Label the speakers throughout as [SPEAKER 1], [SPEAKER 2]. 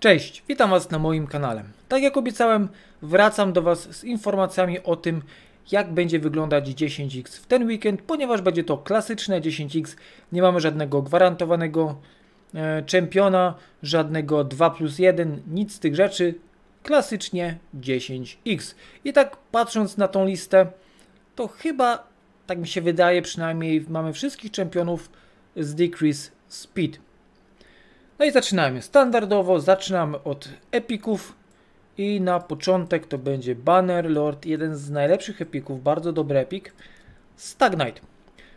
[SPEAKER 1] Cześć, witam Was na moim kanale. Tak jak obiecałem, wracam do Was z informacjami o tym, jak będzie wyglądać 10X w ten weekend, ponieważ będzie to klasyczne 10X, nie mamy żadnego gwarantowanego e, czempiona, żadnego 2 plus 1, nic z tych rzeczy, klasycznie 10X. I tak patrząc na tą listę, to chyba, tak mi się wydaje przynajmniej, mamy wszystkich czempionów z Decrease Speed. No i zaczynajmy. Standardowo zaczynamy od epików i na początek to będzie Banner Lord, jeden z najlepszych epików, bardzo dobry epik, Stagnite.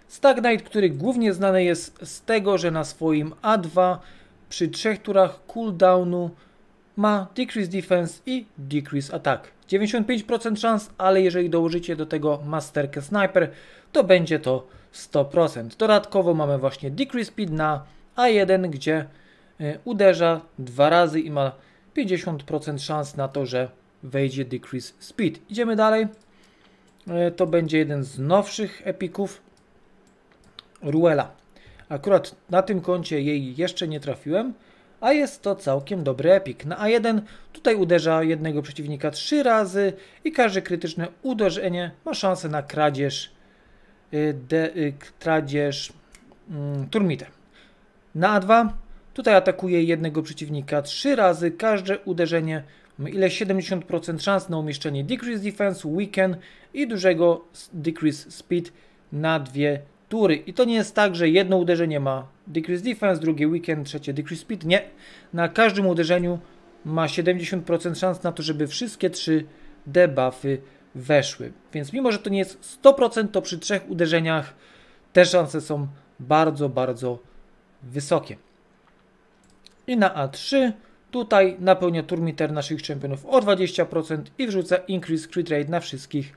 [SPEAKER 1] Stagnite, który głównie znany jest z tego, że na swoim A2 przy trzech turach cooldownu ma Decrease Defense i Decrease Attack. 95% szans, ale jeżeli dołożycie do tego masterkę Sniper, to będzie to 100%. Dodatkowo mamy właśnie Decrease Speed na A1, gdzie E, uderza dwa razy i ma 50% szans na to, że wejdzie Decrease Speed. Idziemy dalej. E, to będzie jeden z nowszych epików Ruela. Akurat na tym koncie jej jeszcze nie trafiłem, a jest to całkiem dobry epik. Na A1 tutaj uderza jednego przeciwnika trzy razy i każde krytyczne uderzenie ma szansę na kradzież, e, de, kradzież mm, Na A2 Tutaj atakuje jednego przeciwnika trzy razy. Każde uderzenie ma ile 70% szans na umieszczenie Decrease Defense, Weaken i dużego Decrease Speed na dwie tury. I to nie jest tak, że jedno uderzenie ma Decrease Defense, drugie Weaken, trzecie Decrease Speed. Nie. Na każdym uderzeniu ma 70% szans na to, żeby wszystkie trzy debuffy weszły. Więc mimo, że to nie jest 100%, to przy trzech uderzeniach te szanse są bardzo, bardzo wysokie i na A3. Tutaj napełnia turmiter naszych czempionów o 20% i wrzuca increase crit rate na wszystkich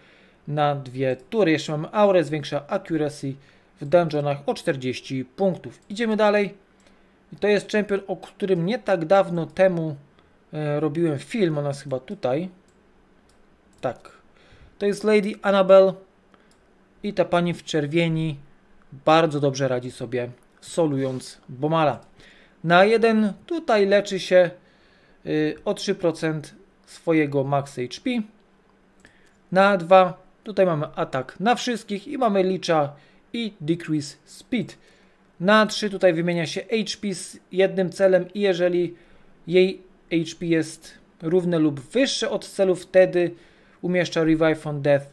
[SPEAKER 1] na dwie tury. Jeszcze mamy aurę, zwiększa accuracy w dungeonach o 40 punktów. Idziemy dalej. I to jest champion, o którym nie tak dawno temu e, robiłem film. Ona jest chyba tutaj. Tak. To jest Lady Annabelle i ta pani w czerwieni bardzo dobrze radzi sobie solując Bomala na 1. Tutaj leczy się y, o 3% swojego max HP. Na 2 tutaj mamy atak na wszystkich i mamy licza i decrease speed. Na 3 tutaj wymienia się HP z jednym celem i jeżeli jej HP jest równe lub wyższe od celu, wtedy umieszcza Revive on Death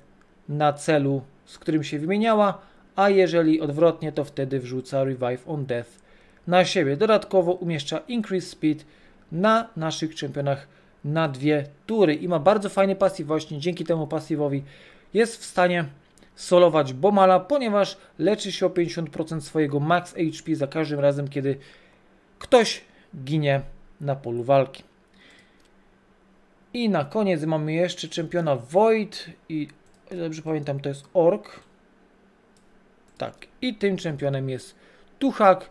[SPEAKER 1] na celu, z którym się wymieniała, a jeżeli odwrotnie, to wtedy wrzuca Revive on Death na siebie. Dodatkowo umieszcza Increase Speed na naszych czempionach na dwie tury i ma bardzo fajny pasyw właśnie dzięki temu pasywowi jest w stanie solować Bomala, ponieważ leczy się o 50% swojego max HP za każdym razem, kiedy ktoś ginie na polu walki. I na koniec mamy jeszcze czempiona Void i dobrze pamiętam to jest Ork. Tak, i tym czempionem jest Tuchak.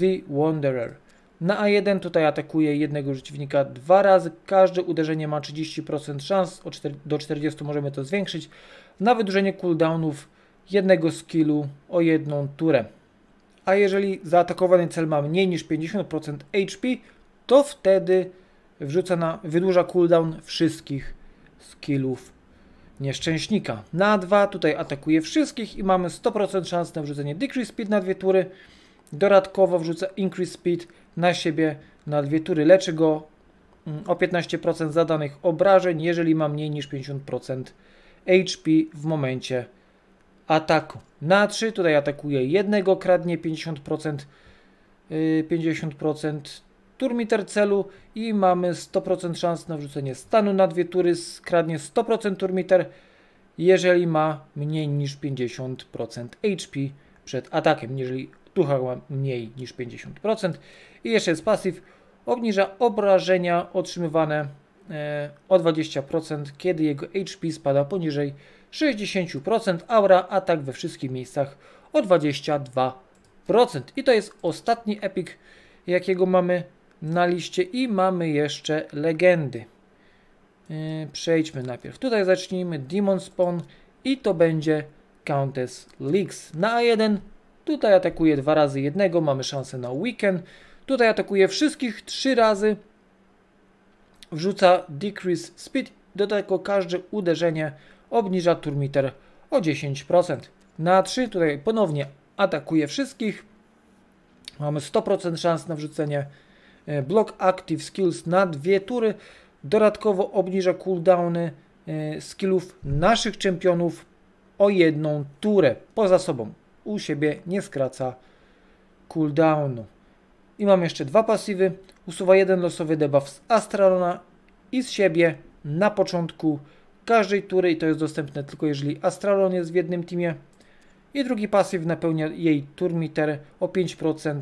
[SPEAKER 1] The Wanderer. Na A1 tutaj atakuje jednego przeciwnika dwa razy. Każde uderzenie ma 30% szans, do 40 możemy to zwiększyć. Na wydłużenie cooldownów jednego skillu o jedną turę. A jeżeli zaatakowany cel ma mniej niż 50% HP, to wtedy wrzuca na, wydłuża cooldown wszystkich skillów nieszczęśnika. Na a 2 tutaj atakuje wszystkich i mamy 100% szans na wrzucenie Decrease Speed na dwie tury. Dodatkowo wrzucę Increase Speed na siebie na dwie tury. Leczy go mm, o 15% zadanych obrażeń, jeżeli ma mniej niż 50% HP w momencie ataku. Na 3 tutaj atakuje jednego, kradnie 50%, 50% y, turmiter celu i mamy 100% szans na wrzucenie stanu na dwie tury. Skradnie 100% turmiter, jeżeli ma mniej niż 50% HP przed atakiem. Jeżeli tuchała mniej niż 50%. I jeszcze jest pasyw, obniża obrażenia otrzymywane e, o 20%, kiedy jego HP spada poniżej 60%, aura atak we wszystkich miejscach o 22%. I to jest ostatni epic, jakiego mamy na liście i mamy jeszcze legendy. E, przejdźmy najpierw. Tutaj zacznijmy Demon Spawn i to będzie Countess Leaks. Na A1 Tutaj atakuje dwa razy jednego, mamy szansę na weekend. Tutaj atakuje wszystkich trzy razy. Wrzuca decrease speed, do tego każde uderzenie obniża turmiter o 10%. Na 3 tutaj ponownie atakuje wszystkich. Mamy 100% szans na wrzucenie e, block active skills na dwie tury. Dodatkowo obniża cooldowny e, skillów naszych czempionów o jedną turę poza sobą u siebie nie skraca cooldownu. I mam jeszcze dwa pasywy. Usuwa jeden losowy debuff z Astralona i z siebie na początku każdej tury i to jest dostępne tylko jeżeli Astralon jest w jednym teamie. I drugi pasyw napełnia jej turmiter o 5%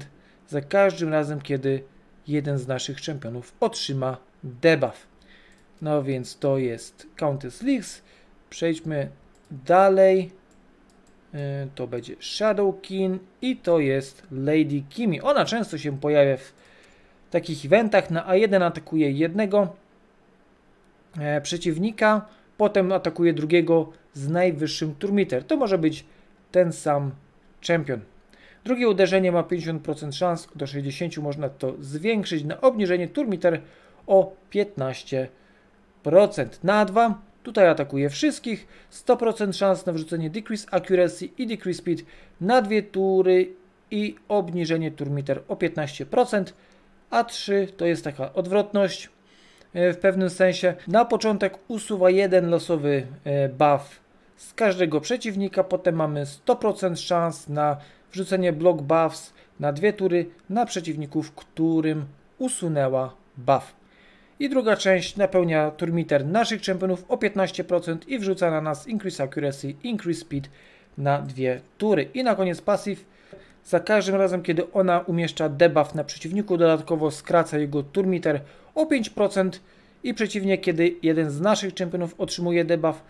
[SPEAKER 1] za każdym razem, kiedy jeden z naszych czempionów otrzyma debuff. No więc to jest Countess Leaks. Przejdźmy dalej. Y, to będzie Shadow King i to jest Lady Kimi. Ona często się pojawia w takich eventach. Na A1 atakuje jednego e, przeciwnika, potem atakuje drugiego z najwyższym turmiter. To może być ten sam champion. Drugie uderzenie ma 50% szans, do 60% można to zwiększyć na obniżenie turmiter o 15%. Na 2 Tutaj atakuje wszystkich. 100% szans na wrzucenie Decrease Accuracy i Decrease Speed na dwie tury i obniżenie turmiter o 15%. A 3 to jest taka odwrotność e, w pewnym sensie. Na początek usuwa jeden losowy e, buff z każdego przeciwnika. Potem mamy 100% szans na wrzucenie block buffs na dwie tury na przeciwników, którym usunęła buff i druga część napełnia turmiter naszych championów o 15% i wrzuca na nas Increase Accuracy, Increase Speed na dwie tury. I na koniec pasyw. Za każdym razem, kiedy ona umieszcza debuff na przeciwniku, dodatkowo skraca jego turmiter o 5% i przeciwnie, kiedy jeden z naszych championów otrzymuje debuff,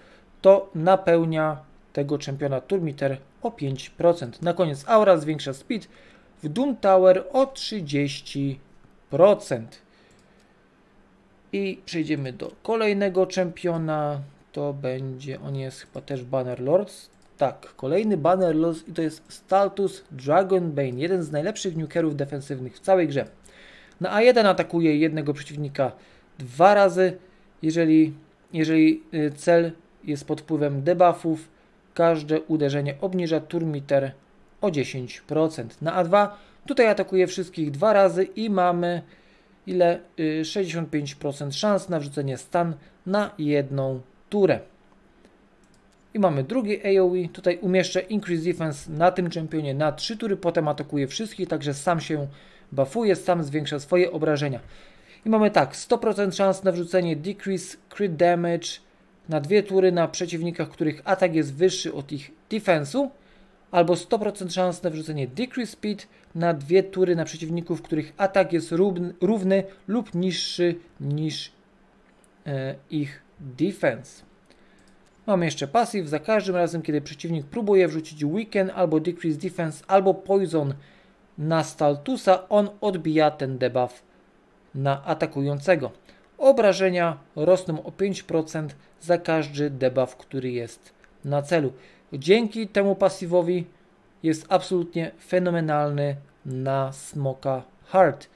[SPEAKER 1] to napełnia tego czempiona turmiter o 5%. Na koniec aura zwiększa speed w Doom Tower o 30%. I przejdziemy do kolejnego czempiona. To będzie, on jest chyba też Banner Lords. Tak, kolejny Banner Lords i to jest Staltus Dragonbane, jeden z najlepszych nukerów defensywnych w całej grze. Na A1 atakuje jednego przeciwnika dwa razy. Jeżeli, jeżeli y, cel jest pod wpływem debuffów, każde uderzenie obniża turmiter o 10%. Na A2 tutaj atakuje wszystkich dwa razy i mamy ile 65% y, szans na wrzucenie stan na jedną turę. I mamy drugi AoE. Tutaj umieszczę Increase Defense na tym czempionie na 3 tury, potem atakuje wszystkich, także sam się buffuje, sam zwiększa swoje obrażenia. I mamy tak, 100% szans na wrzucenie Decrease Crit Damage na dwie tury na przeciwnikach, których atak jest wyższy od ich defensu albo 100% szans na wrzucenie Decrease Speed na dwie tury na przeciwników, których atak jest równy, równy lub niższy niż e, ich defense. Mamy jeszcze pasyw. Za każdym razem, kiedy przeciwnik próbuje wrzucić Weaken albo Decrease Defense albo Poison na Staltusa, on odbija ten debuff na atakującego. Obrażenia rosną o 5% za każdy debuff, który jest na celu. Dzięki temu pasywowi jest absolutnie fenomenalny na smoka hard,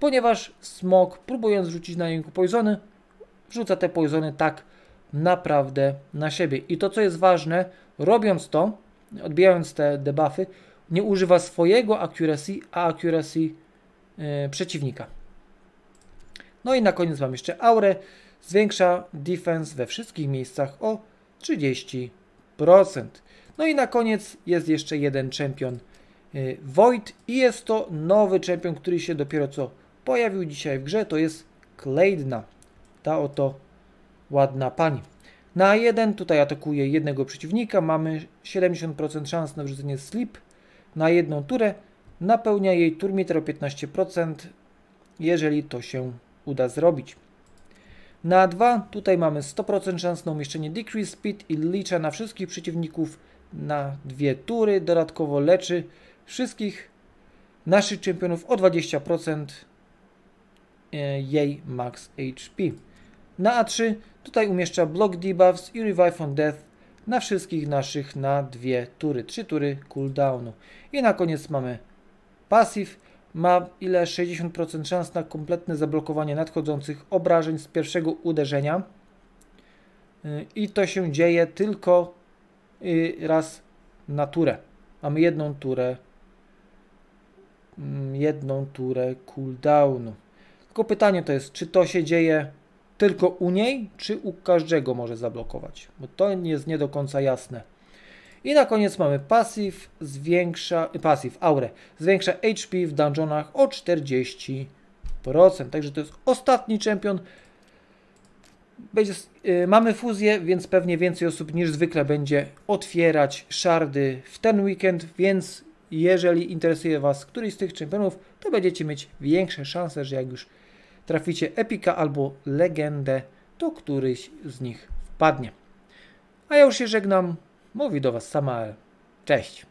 [SPEAKER 1] ponieważ smok próbując rzucić na niego poisony, rzuca te poisony tak naprawdę na siebie. I to co jest ważne, robiąc to, odbijając te debuffy, nie używa swojego accuracy, a accuracy yy, przeciwnika. No i na koniec mam jeszcze aurę. Zwiększa defense we wszystkich miejscach o 30%. No i na koniec jest jeszcze jeden czempion Void y, i jest to nowy czempion, który się dopiero co pojawił dzisiaj w grze. To jest Kleidna, ta oto ładna pani. Na jeden tutaj atakuje jednego przeciwnika, mamy 70% szans na wrzucenie slip na jedną turę. Napełnia jej o 15%, jeżeli to się uda zrobić. Na 2 tutaj mamy 100% szans na umieszczenie Decrease Speed i liczę na wszystkich przeciwników na dwie tury. Dodatkowo leczy wszystkich naszych czempionów o 20% e, jej max HP. Na A3 tutaj umieszcza Block Debuffs i Revive on Death na wszystkich naszych na dwie tury, trzy tury cooldownu. I na koniec mamy Passive ma ile 60% szans na kompletne zablokowanie nadchodzących obrażeń z pierwszego uderzenia. Y, I to się dzieje tylko y, raz na turę. Mamy jedną turę mm, jedną turę cooldownu. Tylko pytanie to jest, czy to się dzieje tylko u niej, czy u każdego może zablokować? Bo to jest nie do końca jasne. I na koniec mamy pasyw, zwiększa, pasyw, aurę, zwiększa HP w dungeonach o 40%. Także to jest ostatni czempion. Będzie, yy, mamy fuzję, więc pewnie więcej osób niż zwykle będzie otwierać szardy w ten weekend, więc jeżeli interesuje Was któryś z tych czempionów, to będziecie mieć większe szanse, że jak już traficie epika albo legendę, to któryś z nich wpadnie. A ja już się żegnam. Mówi do Was Samael. Cześć.